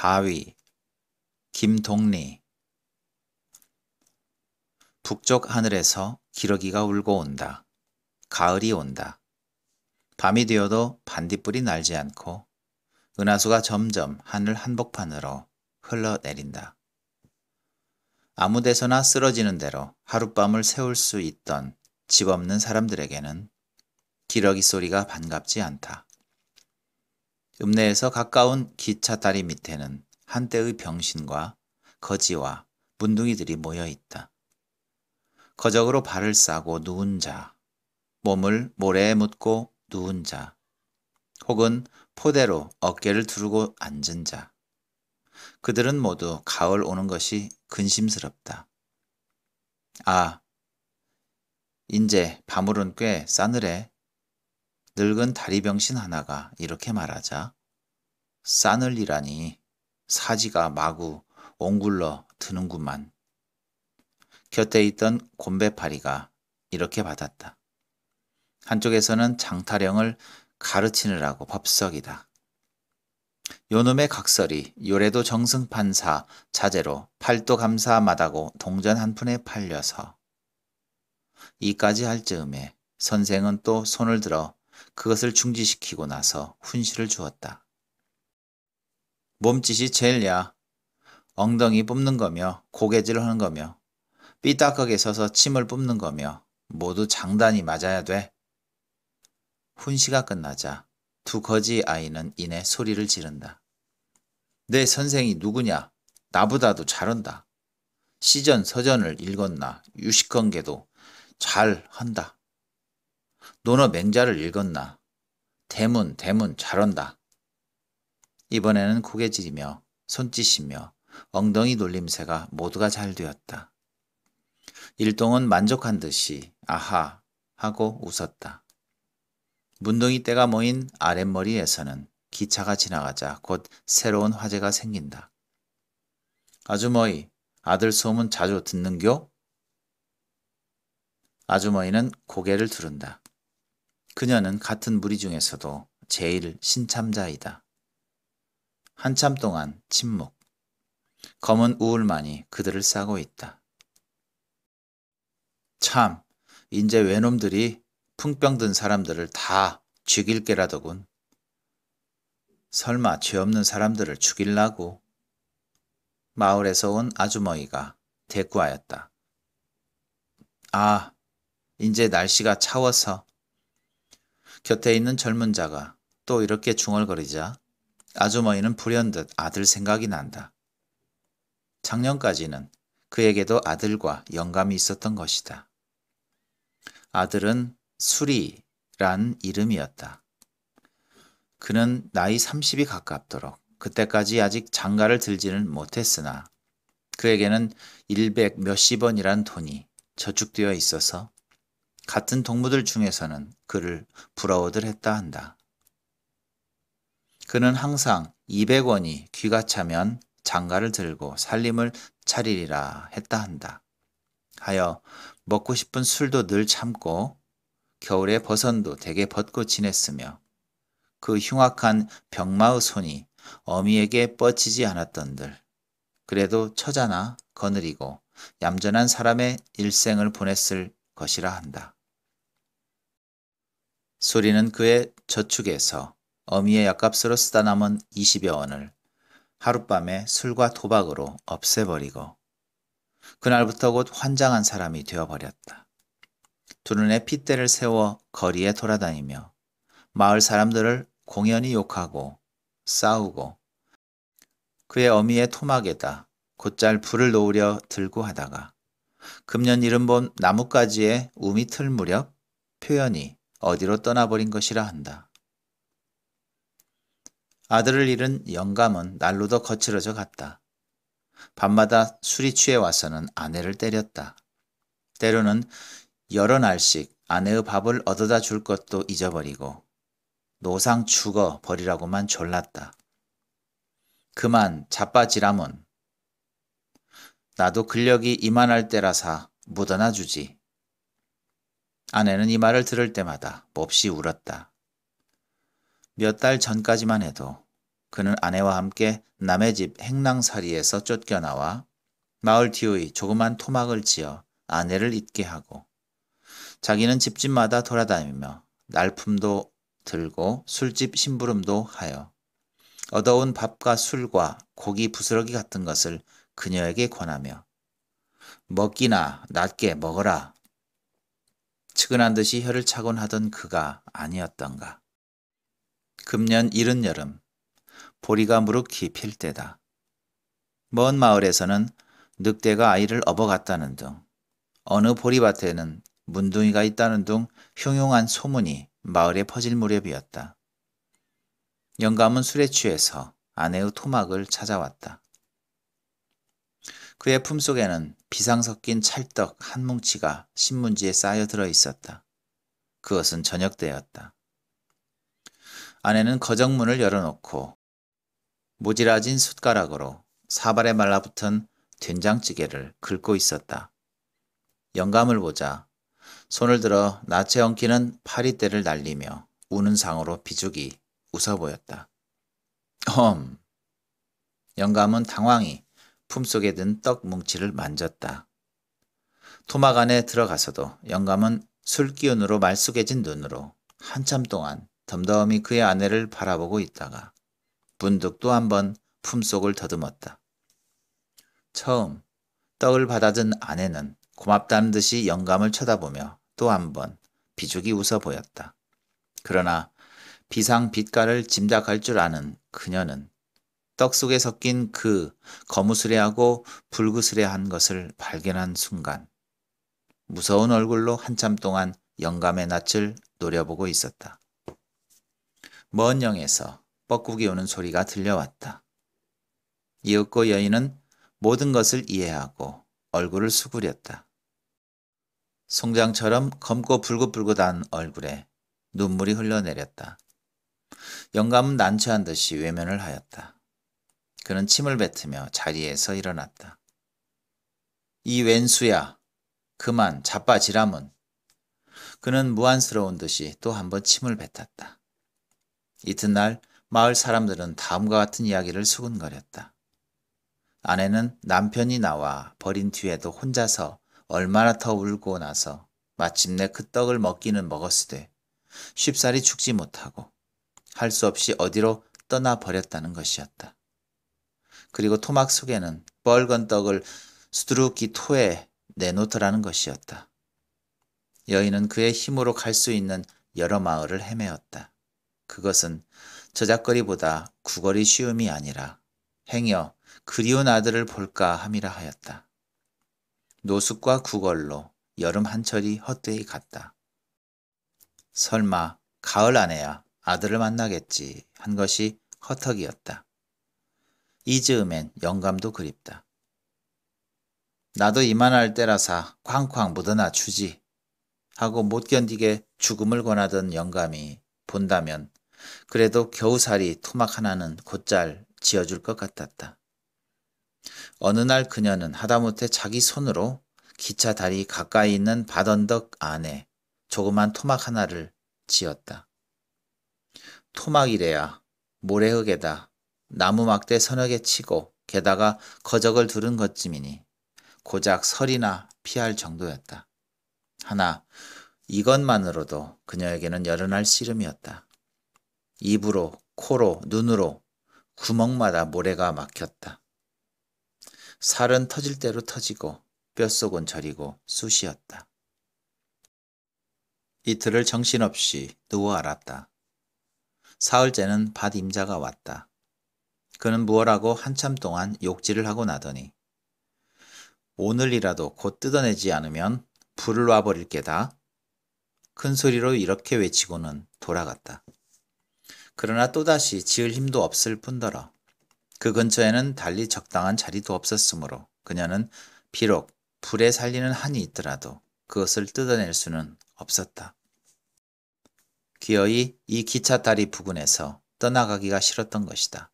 바위, 김동리 북쪽 하늘에서 기러기가 울고 온다. 가을이 온다. 밤이 되어도 반딧불이 날지 않고 은하수가 점점 하늘 한복판으로 흘러내린다. 아무 데서나 쓰러지는 대로 하룻밤을 세울 수 있던 집 없는 사람들에게는 기러기 소리가 반갑지 않다. 읍내에서 가까운 기차 다리 밑에는 한때의 병신과 거지와 문둥이들이 모여 있다. 거적으로 발을 싸고 누운 자, 몸을 모래에 묻고 누운 자, 혹은 포대로 어깨를 두르고 앉은 자. 그들은 모두 가을 오는 것이 근심스럽다. 아, 이제 밤울은 꽤 싸늘해. 늙은 다리병신 하나가 이렇게 말하자 싸늘리라니 사지가 마구 옹굴러 드는구만. 곁에 있던 곰배파리가 이렇게 받았다. 한쪽에서는 장타령을 가르치느라고 법석이다. 요놈의 각설이 요래도 정승판사 자재로 팔도 감사하다고 동전 한 푼에 팔려서 이까지 할 즈음에 선생은 또 손을 들어 그것을 중지시키고 나서 훈시를 주었다. 몸짓이 제일야. 엉덩이 뽑는 거며 고개질 하는 거며 삐딱하게 서서 침을 뽑는 거며 모두 장단이 맞아야 돼. 훈시가 끝나자 두 거지 아이는 이내 소리를 지른다. 내 선생이 누구냐? 나보다도 잘한다. 시전 서전을 읽었나 유식관계도 잘한다. 논어 맹자를 읽었나. 대문 대문 잘한다. 이번에는 고개질이며 손짓이며 엉덩이 놀림새가 모두가 잘 되었다. 일동은 만족한 듯이 아하 하고 웃었다. 문둥이 때가 모인 아랫머리에서는 기차가 지나가자 곧 새로운 화제가 생긴다. 아주머니, 아들 소문 자주 듣는 교? 아주머니는 고개를 두른다. 그녀는 같은 무리 중에서도 제일 신참자이다. 한참 동안 침묵. 검은 우울만이 그들을 싸고 있다. 참, 이제 외놈들이 풍병 든 사람들을 다 죽일 게라더군. 설마 죄 없는 사람들을 죽일라고? 마을에서 온 아주머니가 대꾸하였다. 아, 이제 날씨가 차워서 곁에 있는 젊은 자가 또 이렇게 중얼거리자 아주머니는 불현듯 아들 생각이 난다. 작년까지는 그에게도 아들과 영감이 있었던 것이다. 아들은 수리란 이름이었다. 그는 나이 30이 가깝도록 그때까지 아직 장가를 들지는 못했으나 그에게는 100 몇십 원이란 돈이 저축되어 있어서 같은 동무들 중에서는 그를 부러워들 했다 한다. 그는 항상 200원이 귀가 차면 장가를 들고 살림을 차리리라 했다 한다. 하여 먹고 싶은 술도 늘 참고 겨울에 버선도 되게 벗고 지냈으며 그 흉악한 병마의 손이 어미에게 뻗치지 않았던들. 그래도 처자나 거느리고 얌전한 사람의 일생을 보냈을 것이라 한다. 소리는 그의 저축에서 어미의 약값으로 쓰다 남은 20여 원을 하룻밤에 술과 도박으로 없애버리고 그날부터 곧 환장한 사람이 되어버렸다. 두 눈에 핏대를 세워 거리에 돌아다니며 마을 사람들을 공연히 욕하고 싸우고 그의 어미의 토막에다 곧잘 불을 놓으려 들고 하다가 금년 이른봄 나뭇가지에 우미 틀 무렵 표현이 어디로 떠나버린 것이라 한다. 아들을 잃은 영감은 날로 더 거칠어져 갔다. 밤마다 술이 취해 와서는 아내를 때렸다. 때로는 여러 날씩 아내의 밥을 얻어다 줄 것도 잊어버리고 노상 죽어 버리라고만 졸랐다. 그만 자빠지라문. 나도 근력이 이만할 때라사 묻어나 주지. 아내는 이 말을 들을 때마다 몹시 울었다. 몇 달 전까지만 해도 그는 아내와 함께 남의 집 행랑사리에서 쫓겨나와 마을 뒤의 조그만 토막을 지어 아내를 잊게 하고 자기는 집집마다 돌아다니며 날품도 들고 술집 심부름도 하여 얻어온 밥과 술과 고기 부스러기 같은 것을 그녀에게 권하며 먹기나 낮게 먹어라 측은한 듯이 혀를 차곤 하던 그가 아니었던가. 금년 이른 여름, 보리가 무릎 깊힐 때다. 먼 마을에서는 늑대가 아이를 업어갔다는 등 어느 보리밭에는 문둥이가 있다는 등 흉흉한 소문이 마을에 퍼질 무렵이었다. 영감은 술에 취해서 아내의 토막을 찾아왔다. 그의 품속에는 비상 섞인 찰떡 한 뭉치가 신문지에 쌓여 들어 있었다. 그것은 저녁 때였다. 아내는 거정문을 열어놓고 모질라진 숟가락으로 사발에 말라붙은 된장찌개를 긁고 있었다. 영감을 보자 손을 들어 나체 엉키는 파리대를 날리며 우는 상으로 비죽이 웃어 보였다. 험! 영감은 당황히 품속에 든 떡 뭉치를 만졌다. 토막 안에 들어가서도 영감은 술기운으로 말쑥해진 눈으로 한참 동안 덤덤히 그의 아내를 바라보고 있다가 문득 또 한 번 품속을 더듬었다. 처음 떡을 받아든 아내는 고맙다는 듯이 영감을 쳐다보며 또 한 번 비죽이 웃어 보였다. 그러나 비상 빛깔을 짐작할 줄 아는 그녀는 떡 속에 섞인 그 거무스레하고 불그스레한 것을 발견한 순간 무서운 얼굴로 한참 동안 영감의 낯을 노려보고 있었다. 먼 영에서 뻐꾸기 오는 소리가 들려왔다. 이윽고 여인은 모든 것을 이해하고 얼굴을 수그렸다. 송장처럼 검고 불긋불긋한 얼굴에 눈물이 흘러내렸다. 영감은 난처한 듯이 외면을 하였다. 그는 침을 뱉으며 자리에서 일어났다. 이 왼수야, 그만 자빠지라문. 그는 무한스러운 듯이 또 한 번 침을 뱉었다. 이튿날 마을 사람들은 다음과 같은 이야기를 수군거렸다. 아내는 남편이 나와 버린 뒤에도 혼자서 얼마나 더 울고 나서 마침내 그 떡을 먹기는 먹었으되 쉽사리 죽지 못하고 할 수 없이 어디로 떠나버렸다는 것이었다. 그리고 토막 속에는 뻘건 떡을 수두룩히 토해 내놓더라는 것이었다. 여인은 그의 힘으로 갈 수 있는 여러 마을을 헤매었다. 그것은 저작거리보다 구걸이 쉬움이 아니라 행여 그리운 아들을 볼까 함이라 하였다. 노숙과 구걸로 여름 한철이 헛되이 갔다. 설마 가을 안에야 아들을 만나겠지 한 것이 허턱이었다. 이즈음엔 영감도 그립다. 나도 이만할 때라사 쾅쾅 묻어나 주지 하고 못 견디게 죽음을 권하던 영감이 본다면 그래도 겨우살이 토막 하나는 곧잘 지어줄 것 같았다. 어느 날 그녀는 하다못해 자기 손으로 기차 다리 가까이 있는 바던덕 안에 조그만 토막 하나를 지었다. 토막이래야 모래흙에다 나무 막대 서너 개 치고 게다가 거적을 두른 것쯤이니 고작 설이나 피할 정도였다. 하나 이것만으로도 그녀에게는 여은할 씨름이었다. 입으로 코로 눈으로 구멍마다 모래가 막혔다. 살은 터질 대로 터지고 뼛속은 저리고 쑤시었다. 이틀을 정신없이 누워 알았다. 사흘째는 밭 임자가 왔다. 그는 무어하고 한참 동안 욕질을 하고 나더니 오늘이라도 곧 뜯어내지 않으면 불을 놔버릴 게다. 큰 소리로 이렇게 외치고는 돌아갔다. 그러나 또다시 지을 힘도 없을 뿐더러 그 근처에는 달리 적당한 자리도 없었으므로 그녀는 비록 불에 살리는 한이 있더라도 그것을 뜯어낼 수는 없었다. 기어이 이 기차 다리 부근에서 떠나가기가 싫었던 것이다.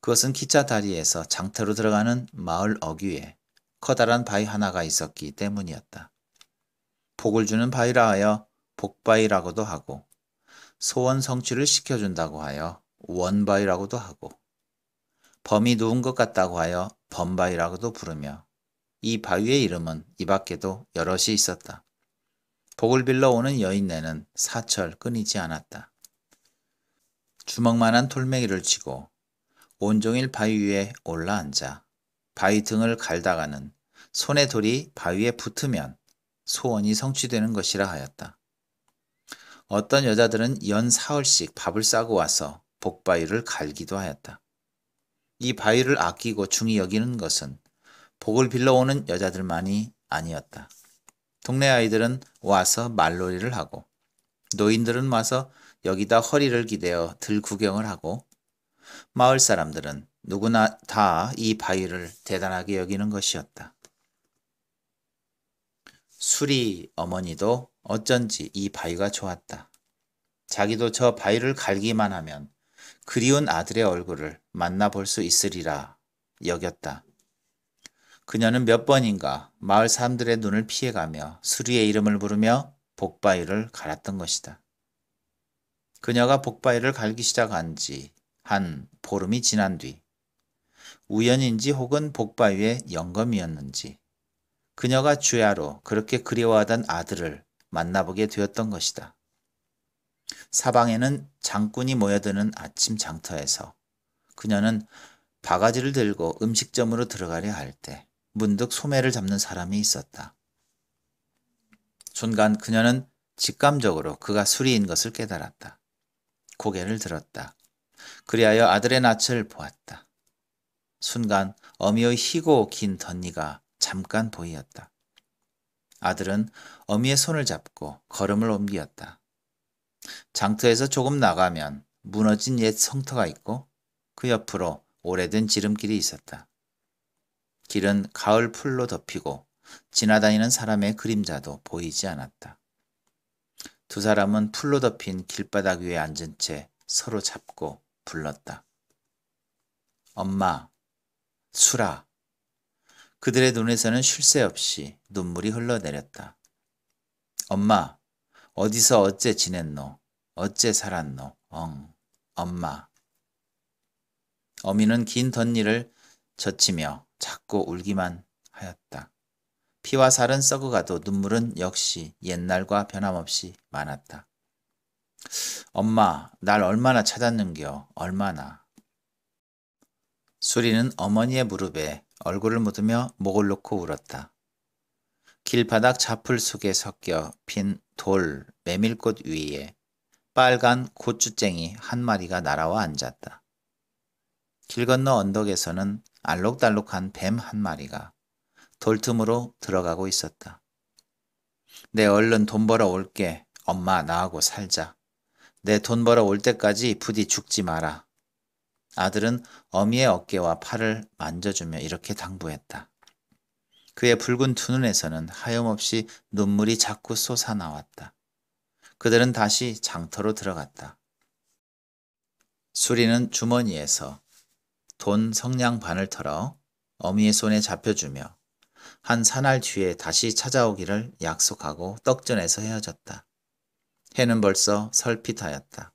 그것은 기차 다리에서 장터로 들어가는 마을 어귀에 커다란 바위 하나가 있었기 때문이었다. 복을 주는 바위라 하여 복바위라고도 하고 소원 성취를 시켜준다고 하여 원바위라고도 하고 범이 누운 것 같다고 하여 범바위라고도 부르며 이 바위의 이름은 이 밖에도 여럿이 있었다. 복을 빌러 오는 여인네는 사철 끊이지 않았다. 주먹만한 돌멩이를 치고 온종일 바위 위에 올라앉아 바위 등을 갈다가는 손에 돌이 바위에 붙으면 소원이 성취되는 것이라 하였다. 어떤 여자들은 연 사흘씩 밥을 싸고 와서 복바위를 갈기도 하였다. 이 바위를 아끼고 중히 여기는 것은 복을 빌러오는 여자들만이 아니었다. 동네 아이들은 와서 말놀이를 하고 노인들은 와서 여기다 허리를 기대어 들 구경을 하고 마을 사람들은 누구나 다 이 바위를 대단하게 여기는 것이었다. 수리 어머니도 어쩐지 이 바위가 좋았다. 자기도 저 바위를 갈기만 하면 그리운 아들의 얼굴을 만나볼 수 있으리라 여겼다. 그녀는 몇 번인가 마을 사람들의 눈을 피해가며 수리의 이름을 부르며 복바위를 갈았던 것이다. 그녀가 복바위를 갈기 시작한 지한 보름이 지난 뒤 우연인지 혹은 복바위의 영감이었는지 그녀가 주야로 그렇게 그리워하던 아들을 만나보게 되었던 것이다. 사방에는 장꾼이 모여드는 아침 장터에서 그녀는 바가지를 들고 음식점으로 들어가려 할 때 문득 소매를 잡는 사람이 있었다. 순간 그녀는 직감적으로 그가 술이인 것을 깨달았다. 고개를 들었다. 그리하여 아들의 낯을 보았다. 순간 어미의 희고 긴 덧니가 잠깐 보이었다. 아들은 어미의 손을 잡고 걸음을 옮기었다. 장터에서 조금 나가면 무너진 옛 성터가 있고 그 옆으로 오래된 지름길이 있었다. 길은 가을 풀로 덮이고 지나다니는 사람의 그림자도 보이지 않았다. 두 사람은 풀로 덮인 길바닥 위에 앉은 채 서로 잡고 불렀다. 엄마, 수라. 그들의 눈에서는 쉴 새 없이 눈물이 흘러내렸다. 엄마, 어디서 어째 지냈노? 어째 살았노? 엉, 엄마. 어미는 긴 덧니를 젖히며 자꾸 울기만 하였다. 피와 살은 썩어가도 눈물은 역시 옛날과 변함없이 많았다. 엄마, 날 얼마나 찾았는겨, 얼마나. 수리는 어머니의 무릎에 얼굴을 묻으며 목을 놓고 울었다. 길바닥 자풀 속에 섞여 핀 돌, 메밀꽃 위에 빨간 고추쟁이 한 마리가 날아와 앉았다. 길 건너 언덕에서는 알록달록한 뱀 한 마리가 돌틈으로 들어가고 있었다. 내 얼른 돈 벌어 올게. 엄마 나하고 살자. 내돈 벌어 올 때까지 부디 죽지 마라. 아들은 어미의 어깨와 팔을 만져주며 이렇게 당부했다. 그의 붉은 두 눈에서는 하염없이 눈물이 자꾸 솟아나왔다. 그들은 다시 장터로 들어갔다. 수리는 주머니에서 돈 성냥 반을 털어 어미의 손에 잡혀주며 한 사날 뒤에 다시 찾아오기를 약속하고 떡전에서 헤어졌다. 해는 벌써 설핏하였다.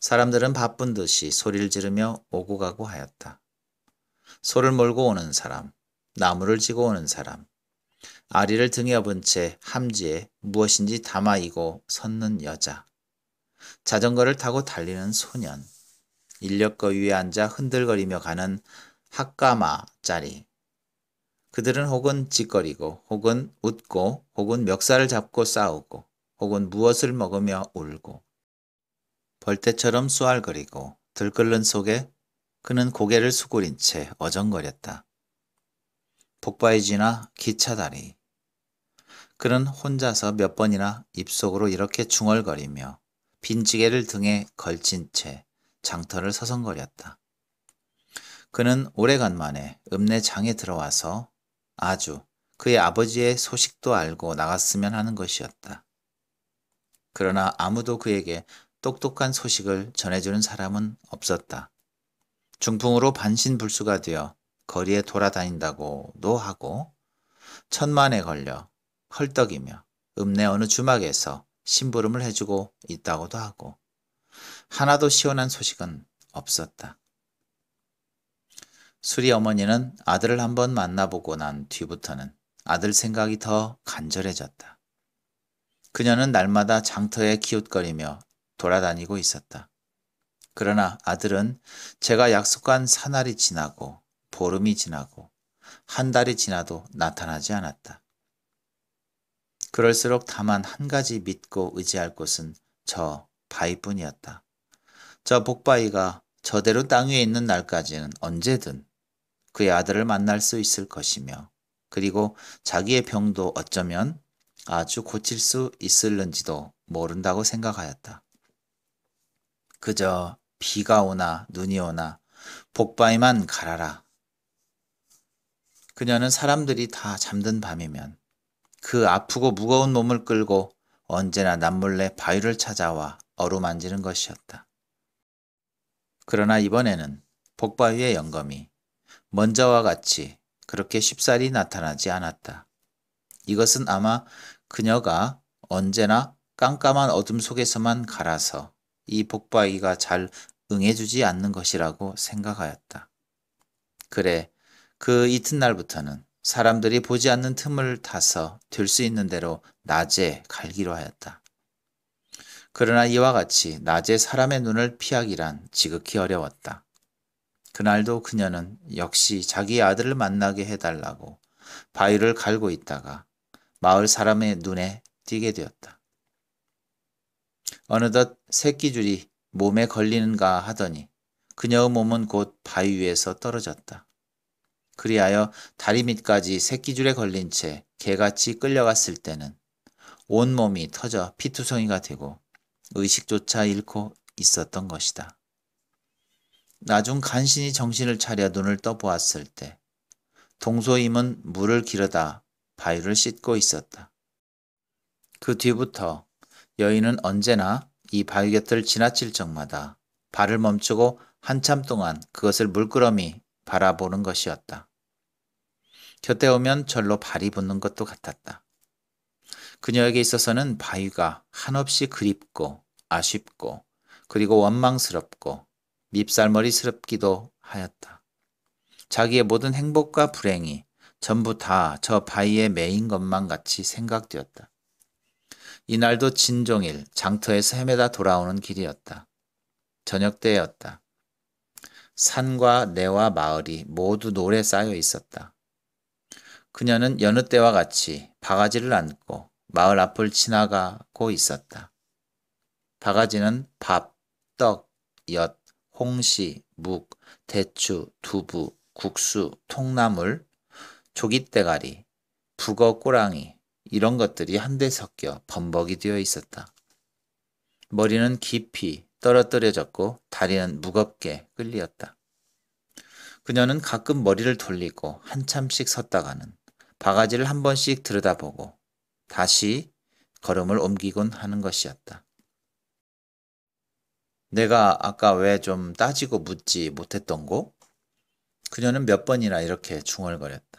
사람들은 바쁜 듯이 소리를 지르며 오고 가고 하였다. 소를 몰고 오는 사람, 나무를 지고 오는 사람, 아리를 등에 업은 채 함지에 무엇인지 담아 이고 섰는 여자, 자전거를 타고 달리는 소년, 인력거 위에 앉아 흔들거리며 가는 학가마짜리. 그들은 혹은 짓거리고, 혹은 웃고, 혹은 멱살을 잡고 싸우고, 혹은 무엇을 먹으며 울고 벌떼처럼 쏘알거리고 들끓는 속에 그는 고개를 수그린 채 어정거렸다. 복바이지나 기차다리. 그는 혼자서 몇 번이나 입속으로 이렇게 중얼거리며 빈지개를 등에 걸친 채 장터를 서성거렸다. 그는 오래간만에 읍내장에 들어와서 아주 그의 아버지의 소식도 알고 나갔으면 하는 것이었다. 그러나 아무도 그에게 똑똑한 소식을 전해주는 사람은 없었다. 중풍으로 반신불수가 되어 거리에 돌아다닌다고도 하고 천만에 걸려 헐떡이며 읍내 어느 주막에서 심부름을 해주고 있다고도 하고 하나도 시원한 소식은 없었다. 수리 어머니는 아들을 한번 만나보고 난 뒤부터는 아들 생각이 더 간절해졌다. 그녀는 날마다 장터에 기웃거리며 돌아다니고 있었다. 그러나 아들은 제가 약속한 사날이 지나고 보름이 지나고 한 달이 지나도 나타나지 않았다. 그럴수록 다만 한 가지 믿고 의지할 곳은 저 바위뿐이었다. 저 복바위가 저대로 땅 위에 있는 날까지는 언제든 그의 아들을 만날 수 있을 것이며 그리고 자기의 병도 어쩌면 아주 고칠 수 있을는지도 모른다고 생각하였다. 그저 비가 오나 눈이 오나 복바위만 갈아라. 그녀는 사람들이 다 잠든 밤이면 그 아프고 무거운 몸을 끌고 언제나 남몰래 바위를 찾아와 어루만지는 것이었다. 그러나 이번에는 복바위의 영검이 먼저와 같이 그렇게 쉽사리 나타나지 않았다. 이것은 아마 그녀가 언제나 깜깜한 어둠 속에서만 갈아서 이복박이가잘 응해주지 않는 것이라고 생각하였다. 그래, 그 이튿날부터는 사람들이 보지 않는 틈을 타서 될 수 있는 대로 낮에 갈기로 하였다. 그러나 이와 같이 낮에 사람의 눈을 피하기란 지극히 어려웠다. 그날도 그녀는 역시 자기 아들을 만나게 해달라고 바위를 갈고 있다가 마을 사람의 눈에 띄게 되었다. 어느덧 새끼줄이 몸에 걸리는가 하더니 그녀의 몸은 곧 바위 위에서 떨어졌다. 그리하여 다리 밑까지 새끼줄에 걸린 채 개같이 끌려갔을 때는 온몸이 터져 피투성이가 되고 의식조차 잃고 있었던 것이다. 나중 간신히 정신을 차려 눈을 떠보았을 때 동소임은 물을 기르다 바위를 씻고 있었다. 그 뒤부터 여인은 언제나 이 바위 곁을 지나칠 적마다 발을 멈추고 한참 동안 그것을 물끄러미 바라보는 것이었다. 곁에 오면 절로 발이 붙는 것도 같았다. 그녀에게 있어서는 바위가 한없이 그립고 아쉽고 그리고 원망스럽고 밉살머리스럽기도 하였다. 자기의 모든 행복과 불행이 전부 다 저 바위에 매인 것만 같이 생각되었다. 이날도 진종일 장터에서 헤매다 돌아오는 길이었다. 저녁 때였다. 산과 내와 마을이 모두 노래 쌓여 있었다. 그녀는 여느 때와 같이 바가지를 안고 마을 앞을 지나가고 있었다. 바가지는 밥, 떡, 엿, 홍시, 묵, 대추, 두부, 국수, 통나물, 조깃대가리, 북어 꼬랑이 이런 것들이 한데 섞여 범벅이 되어 있었다. 머리는 깊이 떨어뜨려졌고 다리는 무겁게 끌리었다. 그녀는 가끔 머리를 돌리고 한참씩 섰다가는 바가지를 한 번씩 들여다보고 다시 걸음을 옮기곤 하는 것이었다. 내가 아까 왜 좀 따지고 묻지 못했던고? 그녀는 몇 번이나 이렇게 중얼거렸다.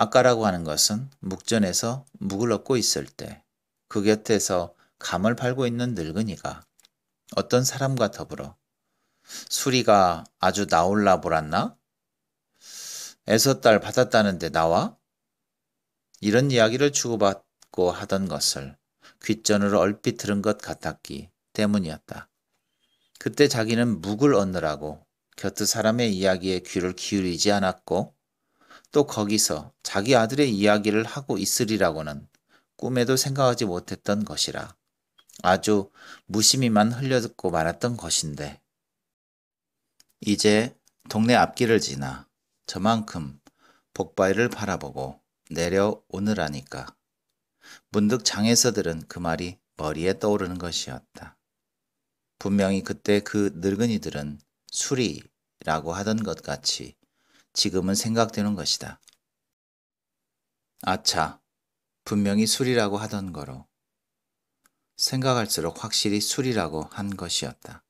아까라고 하는 것은 묵전에서 묵을 얻고 있을 때 그 곁에서 감을 팔고 있는 늙은이가 어떤 사람과 더불어 수리가 아주 나올라 보았나 애서딸 받았다는데 나와? 이런 이야기를 주고받고 하던 것을 귓전으로 얼핏 들은 것 같았기 때문이었다. 그때 자기는 묵을 얻느라고 곁의 사람의 이야기에 귀를 기울이지 않았고 또 거기서 자기 아들의 이야기를 하고 있으리라고는 꿈에도 생각하지 못했던 것이라 아주 무심히만 흘려듣고 말았던 것인데 이제 동네 앞길을 지나 저만큼 복바위를 바라보고 내려오느라니까 문득 장에서들은 그 말이 머리에 떠오르는 것이었다. 분명히 그때 그 늙은이들은 술이라고 하던 것 같이 지금은 생각되는 것이다. 아차, 분명히 술이라고 하던 거로. 생각할수록 확실히 술이라고 한 것이었다.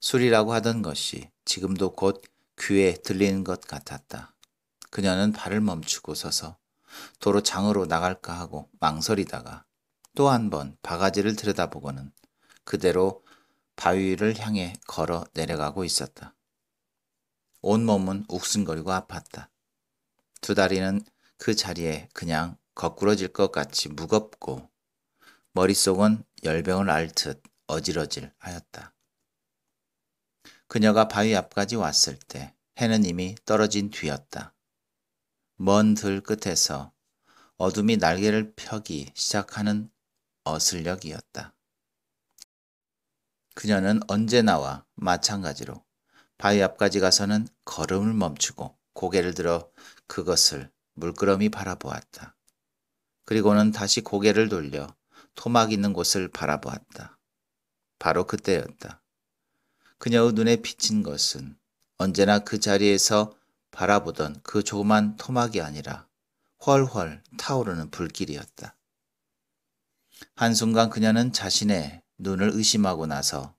술이라고 하던 것이 지금도 곧 귀에 들리는 것 같았다. 그녀는 발을 멈추고 서서 도로 장으로 나갈까 하고 망설이다가 또 한 번 바가지를 들여다보고는 그대로 바위를 향해 걸어 내려가고 있었다. 온몸은 욱신거리고 아팠다. 두 다리는 그 자리에 그냥 거꾸러질 것 같이 무겁고 머릿속은 열병을 앓듯 어질어질 하였다. 그녀가 바위 앞까지 왔을 때 해는 이미 떨어진 뒤였다. 먼 들 끝에서 어둠이 날개를 펴기 시작하는 어슬력이었다. 그녀는 언제나와 마찬가지로 바위 앞까지 가서는 걸음을 멈추고 고개를 들어 그것을 물끄러미 바라보았다. 그리고는 다시 고개를 돌려 토막 있는 곳을 바라보았다. 바로 그때였다. 그녀의 눈에 비친 것은 언제나 그 자리에서 바라보던 그 조그만 토막이 아니라 훨훨 타오르는 불길이었다. 한순간 그녀는 자신의 눈을 의심하고 나서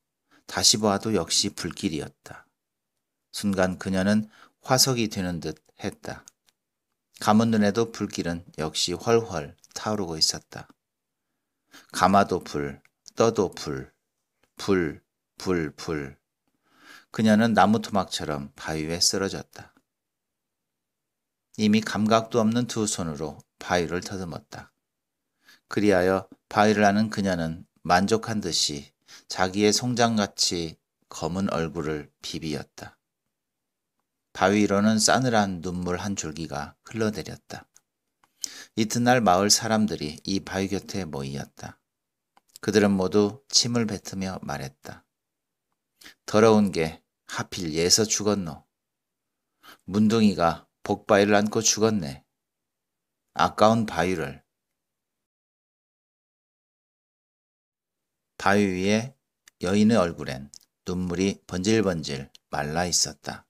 다시 봐도 역시 불길이었다. 순간 그녀는 화석이 되는 듯 했다. 감은 눈에도 불길은 역시 훨훨 타오르고 있었다. 가마도 불, 떠도 불, 불, 불, 불. 그녀는 나무 토막처럼 바위에 쓰러졌다. 이미 감각도 없는 두 손으로 바위를 터듬었다. 그리하여 바위를 하는 그녀는 만족한 듯이 자기의 송장같이 검은 얼굴을 비비었다. 바위로는 싸늘한 눈물 한 줄기가 흘러내렸다. 이튿날 마을 사람들이 이 바위 곁에 모이었다. 그들은 모두 침을 뱉으며 말했다. 더러운 게 하필 예서 죽었노. 문둥이가 복바위를 안고 죽었네. 아까운 바위를. 바위 위에 여인의 얼굴엔 눈물이 번질번질 말라 있었다.